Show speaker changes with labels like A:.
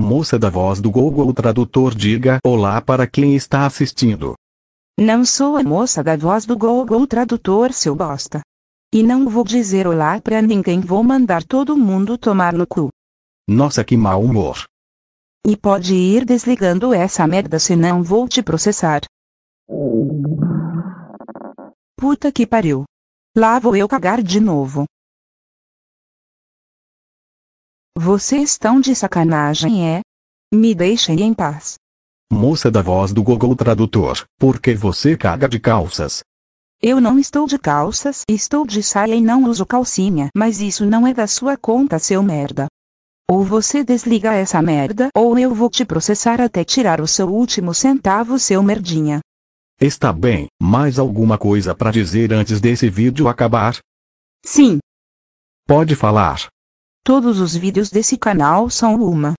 A: Moça da voz do Google Tradutor diga olá para quem está assistindo.
B: Não sou a moça da voz do Google Tradutor, seu bosta. E não vou dizer olá pra ninguém, vou mandar todo mundo tomar no cu.
C: Nossa, que mau humor.
B: E pode ir desligando essa merda, senão vou te
D: processar. Puta que pariu. Lá vou eu cagar de novo. Vocês estão de sacanagem é? Me deixem em paz.
A: Moça da voz do Google Tradutor, por que você caga de calças?
B: Eu não estou de calças, estou de saia e não uso calcinha, mas isso não é da sua conta, seu merda. Ou você desliga essa merda, ou eu vou te processar até tirar o seu último centavo, seu merdinha.
A: Está bem, mais alguma coisa para dizer antes desse vídeo acabar? Sim. Pode falar.
B: Todos os vídeos desse
D: canal são uma